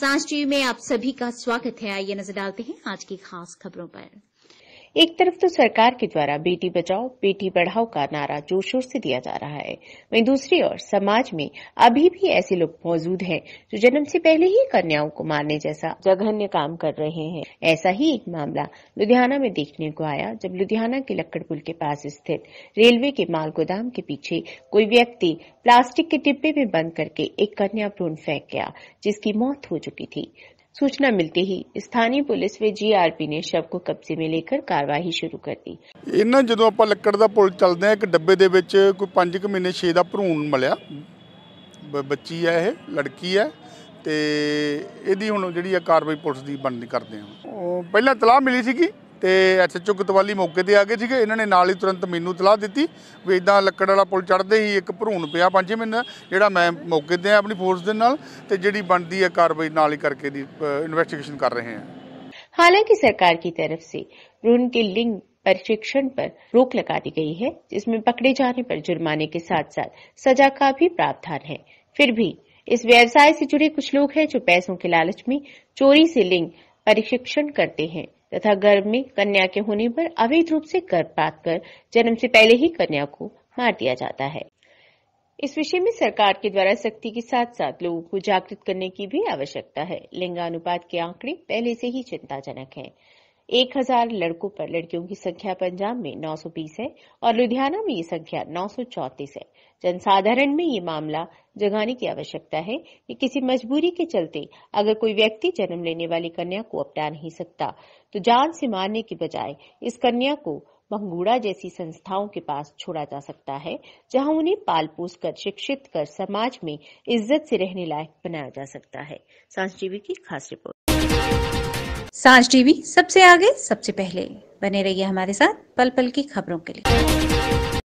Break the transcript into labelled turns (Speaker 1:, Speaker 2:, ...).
Speaker 1: सांस टीवी में आप सभी का स्वागत है आइए नजर डालते हैं आज की खास खबरों पर एक तरफ तो सरकार के द्वारा बेटी बचाओ बेटी पढ़ाओ का नारा जोर शोर से दिया जा रहा है वहीं दूसरी ओर समाज में अभी भी ऐसे लोग मौजूद हैं जो जन्म से पहले ही कन्याओं को मारने जैसा जघन्य काम कर रहे हैं ऐसा ही एक मामला लुधियाना में देखने को आया जब लुधियाना के लक्कड़ पुल के पास स्थित रेलवे के माल गोदाम के पीछे कोई व्यक्ति प्लास्टिक के डिब्बे में बंद करके एक कन्या भ्रूण फेंक गया जिसकी मौत हो चुकी थी सूचना मिलते ही स्थानीय पुलिस व जीआरपी ने शव को कब्जे में लेकर कार्रवाई शुरू कर दी
Speaker 2: ਇਹਨਾਂ ਜਦੋਂ ਆਪਾਂ ਲੱਕੜ ਦਾ ਪੁਲ ਚੱਲਦੇ ਆ ਇੱਕ ਡੱਬੇ ਦੇ ਵਿੱਚ ਕੋਈ 5 ਕੁ ਮਹੀਨੇ 6 ਦਾ ਭਰੂਣ ਮਿਲਿਆ ਬ- ਬੱਚੀ ਹੈ ਇਹ ਲੜਕੀ ਹੈ ਤੇ ਇਹਦੀ ਹੁਣ ਜਿਹੜੀ ਆ ਕਾਰਵਾਈ ਪੁਲਿਸ ਦੀ ਬਣਦੀ ਕਰਦੇ ਆ ਉਹ ਪਹਿਲਾਂ ਤਲਾਹ ਮਿਲੀ ਸੀਗੀ तो एस एच ओ कतवाली मौके पर आ गए थे इन्होंने नाल ही तुरंत मैनू सलाह दी भी इदा लक्ड़ वाला पुल चढ़ते ही एक भरून पिया पांच महीना जोड़ा मैं मौके पर अपनी फोर्स के नाल तो जी बनती है कार्रवाई नाल ही करके इन्वैसटिगेशन कर रहे हैं
Speaker 1: हालांकि सरकार की तरफ से भ्रूण के लिंग प्रशिक्षण पर रोक लगा दी गई है जिसमें पकड़े जाने पर जुर्माने के साथ साथ सजा का भी प्रावधान है फिर भी इस व्यवसाय से जुड़े कुछ लोग हैं जो पैसों के लालच में चोरी से लिंग परिशिक्षण करते हैं तथा गर्भ में कन्या के होने पर अवैध रूप से गर्भपात कर जन्म से पहले ही कन्या को मार दिया जाता है इस विषय में सरकार के द्वारा सख्ती के साथ साथ लोगों को जागृत करने की भी आवश्यकता है लिंगानुपात के आंकड़े पहले से ही चिंताजनक हैं। एक हजार लड़कों पर लड़कियों की संख्या पंजाब में 920 है और लुधियाना में ये संख्या 934 है जनसाधारण में ये मामला जगाने की आवश्यकता है कि किसी मजबूरी के चलते अगर कोई व्यक्ति जन्म लेने वाली कन्या को अपना नहीं सकता तो जान से मारने के बजाय इस कन्या को भंगूड़ा जैसी संस्थाओं के पास छोड़ा जा सकता है जहां उन्हें पाल पोस कर शिक्षित कर समाज में इज्जत से रहने लायक बनाया जा सकता है सांस की खास रिपोर्ट सांझ टीवी सबसे आगे सबसे पहले बने रहिए हमारे साथ पल पल की खबरों के लिए